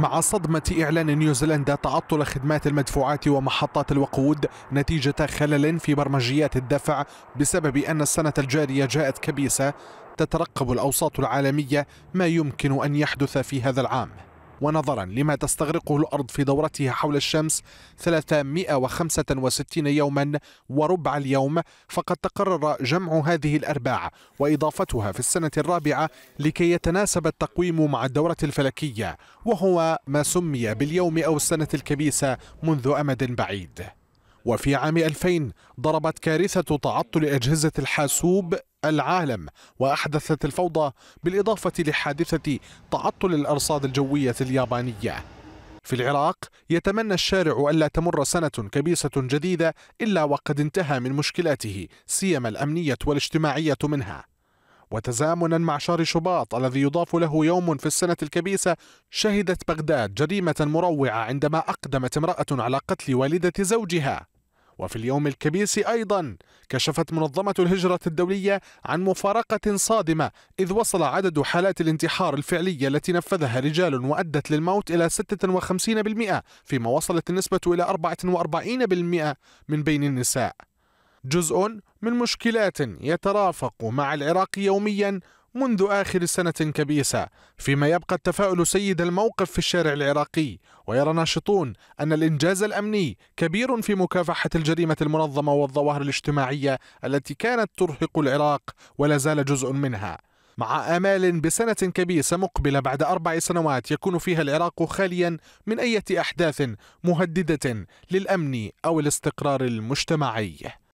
مع صدمة إعلان نيوزيلندا تعطل خدمات المدفوعات ومحطات الوقود نتيجة خلل في برمجيات الدفع بسبب أن السنة الجارية جاءت كبيسة تترقب الأوساط العالمية ما يمكن أن يحدث في هذا العام ونظرا لما تستغرقه الأرض في دورتها حول الشمس 365 يوما وربع اليوم فقد تقرر جمع هذه الأرباع وإضافتها في السنة الرابعة لكي يتناسب التقويم مع الدورة الفلكية وهو ما سمي باليوم أو السنة الكبيسة منذ أمد بعيد وفي عام 2000 ضربت كارثة تعطل أجهزة الحاسوب العالم وأحدثت الفوضى بالإضافة لحادثة تعطل الأرصاد الجوية اليابانية في العراق يتمنى الشارع ألا تمر سنة كبيسة جديدة إلا وقد انتهى من مشكلاته سيما الأمنية والاجتماعية منها وتزامنا مع شهر شباط الذي يضاف له يوم في السنة الكبيسة شهدت بغداد جريمة مروعة عندما أقدمت امرأة على قتل والدة زوجها وفي اليوم الكبيس أيضا كشفت منظمة الهجرة الدولية عن مفارقة صادمة إذ وصل عدد حالات الانتحار الفعلية التي نفذها رجال وأدت للموت إلى 56% فيما وصلت النسبة إلى 44% من بين النساء جزء من مشكلات يترافق مع العراق يوميا منذ آخر سنة كبيسة فيما يبقى التفاؤل سيد الموقف في الشارع العراقي ويرى ناشطون أن الإنجاز الأمني كبير في مكافحة الجريمة المنظمة والظواهر الاجتماعية التي كانت ترهق العراق ولا زال جزء منها مع آمال بسنة كبيسة مقبلة بعد أربع سنوات يكون فيها العراق خاليا من أي أحداث مهددة للأمن أو الاستقرار المجتمعي